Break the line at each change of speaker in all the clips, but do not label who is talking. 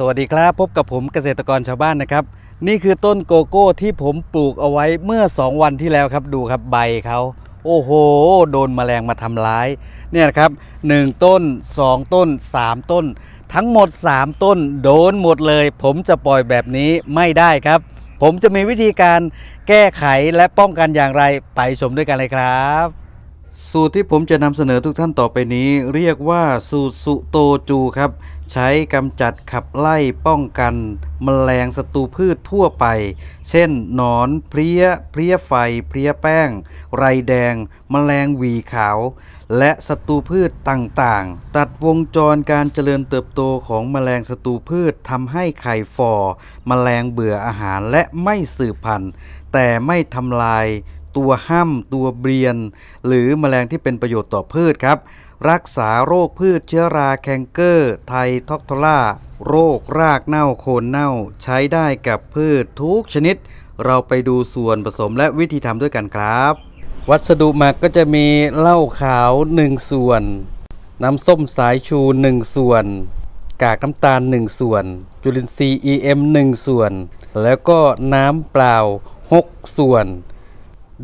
สวัสดีครับพบกับผมเกษตรกรชาวบ้านนะครับ นี่คือต้นโกโก้ที่ผมปลูกเอาไว้เมื่อ 2 วันที่แล้วครับดูครับใบเขาโอ้โห โดนมแมลงมาทำร้าย เนี่ยครับ 1 ต้น2ต้น3 ต้น ทั้งหมด 3 ต้นโดนหมดเลย ผมจะปล่อยแบบนี้ไม่ได้ครับ ผมจะมีวิธีการแก้ไขและป้องกันอย่างไรไปชมด้วยกันเลยครับสูตรที่ผมจะนำเสนอทุกท่านต่อไปนี้ เรียกว่าสูตรสุโตจูครับ ใช้กำจัดขับไล่ป้องกันมแมลงศัตรูพืชทั่วไป เช่นหนอนเพลี้ยเพลี้ยไฟ เพลี้ยแป้ง ไรแดงมแมลงหวีขาว และศัตรูพืชต่าง ๆ ตัดวงจรการเจริญเติบโตของมแมลงศัตรูพืชทำให้ไข่ฟอมแมลงเบื่ออาหารและไม่สืบพันธุ์แต่ไม่ทำลายตัวห้ำตัวเบียน หรือแมลงที่เป็นประโยชน์ต่อพืชครับ รักษาโรคพืชเชื้อราแคนเกอร์ ไททอกทล่าโรค รากเน่าโคน เน่าใช้ได้กับพืชทุกชนิด เราไปดูส่วนผสมและวิธีทำด้วยกันครับ วัสดุหมักก็จะมีเหล้าขาว 1 ส่วน น้ำส้มสายชู 1 ส่วน กากน้ำตาล 1 ส่วน จุลินทรีย์ EM 1ส่วน แล้วก็น้ำเปล่า 6 ส่วน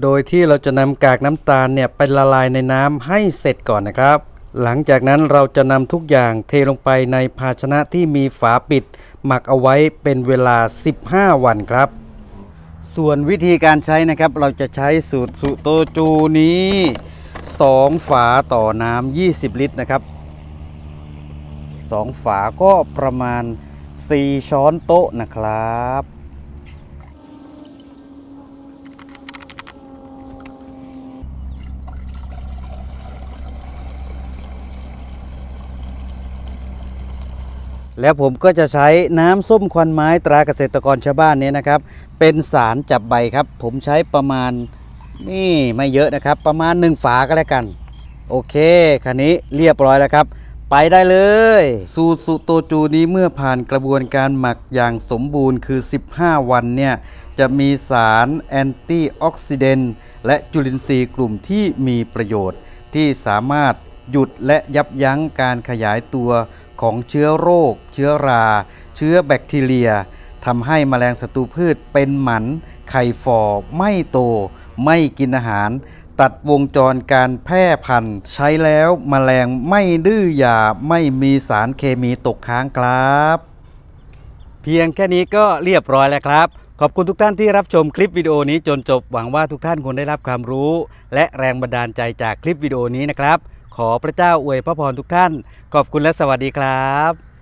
โดยที่เราจะนำกากน้ำตาลเนี่ย ไปละลายในน้ำให้เสร็จก่อนนะครับ หลังจากนั้นเราจะนำทุกอย่างเทลงไปในภาชนะที่มีฝาปิด หมักเอาไว้เป็นเวลา 15 วันครับ ส่วนวิธีการใช้นะครับเราจะใช้สูตรสุโตจูนี้ 2 ฝาต่อน้ำ 20 ลิตรนะครับ 2 ฝาก็ประมาณ 4 ช้อนโต๊ะนะครับแล้วผมก็จะใช้น้ำส้มควันไม้ตราเกษตรกรชาวบ้านนี้นะครับ เป็นสารจับใบครับผมใช้ประมาณนี่ไม่เยอะนะครับ ประมาณ 1 ฝาก็แล้วกัน โอเคคันนี้เรียบร้อยแล้วครับ ไปได้เลยสูสูโตจูนี้เมื่อผ่านกระบวนการหมักอย่างสมบูรณ์คือ 15 วันเนี่ย จะมีสารแอนตี้ออกซิเดนและจุลินทรีย์กลุ่มที่มีประโยชน์ ที่สามารถหยุดและยับยั้งการขยายตัวของเชื้อโรค เชื้อรา เชื้อแบคทีเรียทำให้แมลงศัตรูพืช เป็นหมัน ไข่ฟอไม่โต ไม่กินอาหาร ตัดวงจรการแพร่พันธุ์ใช้แล้วแมลงไม่ดื้อยาไม่มีสารเคมีตกค้างครับ เพียงแค่นี้ก็เรียบร้อยแล้วครับ ขอบคุณทุกท่านที่รับชมคลิปวิดีโอนี้จนจบ หวังว่าทุกท่านคงได้รับความรู้ และแรงบันดาลใจจากคลิปวิดีโอนี้นะครับขอพระเจ้าอวยพระพรทุกท่าน ขอบคุณและสวัสดีครับ